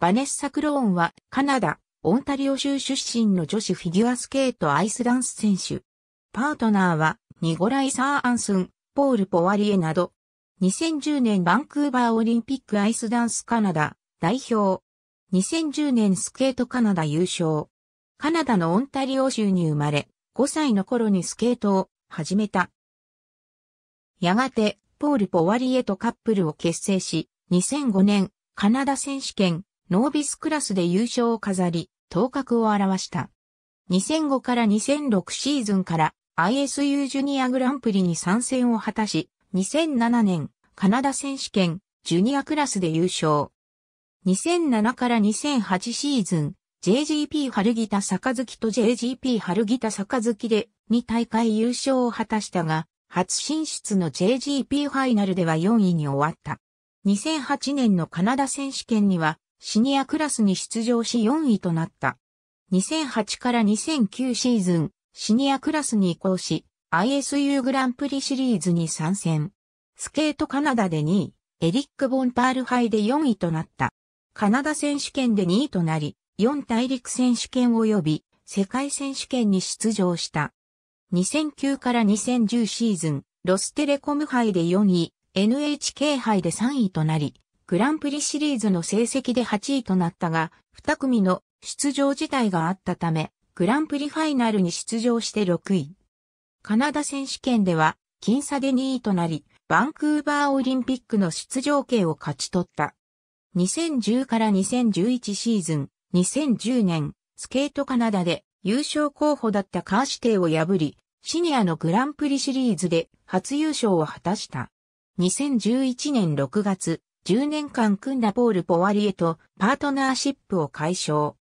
バネッサ・クローンはカナダ、オンタリオ州出身の女子フィギュアスケートアイスダンス選手。パートナーはニゴライ・サーアンスン、ポール・ポワリエなど、2010年バンクーバーオリンピックアイスダンスカナダ代表、2010年スケートカナダ優勝、カナダのオンタリオ州に生まれ、5歳の頃にスケートを始めた。やがて、ポール・ポワリエとカップルを結成し、2005年、カナダ選手権ノービスクラスで優勝を飾り、頭角を表した。2005から2006シーズンから ISU ジュニアグランプリに参戦を果たし、2007年カナダ選手権ジュニアクラスで優勝。2007から2008シーズン JGP 春ギタ坂月と JGP 春ギタ坂月で2大会優勝を果たしたが、初進出の JGP ファイナルでは4位に終わった。2008年のカナダ選手権にはシニアクラスに出場し4位となった。2008から2009シーズン、シニアクラスに移行し、ISU グランプリシリーズに参戦。スケートカナダで2位、エリック・ボンパール杯で4位となった。カナダ選手権で2位となり、4大陸選手権及び世界選手権に出場した。2009から2010シーズン、ロステレコム杯で4位、NHK 杯で3位となり、グランプリシリーズの成績で8位となったが、2組の出場自体があったため、グランプリファイナルに出場して6位。カナダ選手権では、僅差で2位となり、バンクーバーオリンピックの出場権を勝ち取った。2010から2011シーズン、2010年、スケートカナダで優勝候補だったカーシテイを破り、シニアのグランプリシリーズで初優勝を果たした。2011年6月、10年間組んだポール・ポワリエとパートナーシップを解消。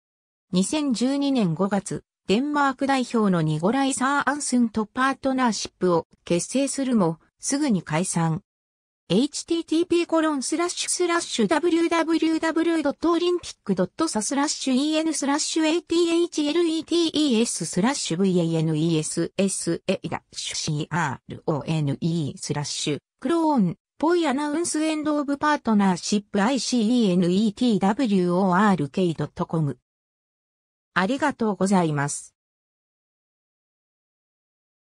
2012年5月、デンマーク代表のニゴライ・サー・アンスンとパートナーシップを結成するも、すぐに解散。http コロンスラッシュスラッシュ www.olympic.sa スラッシュ en スラッシュ athletes スラッシュ v a n e s s a ダッシュ crone スラッシュクローンポイアナウンスエンドオブパートナーシップ ICENETWORK.com ありがとうございます。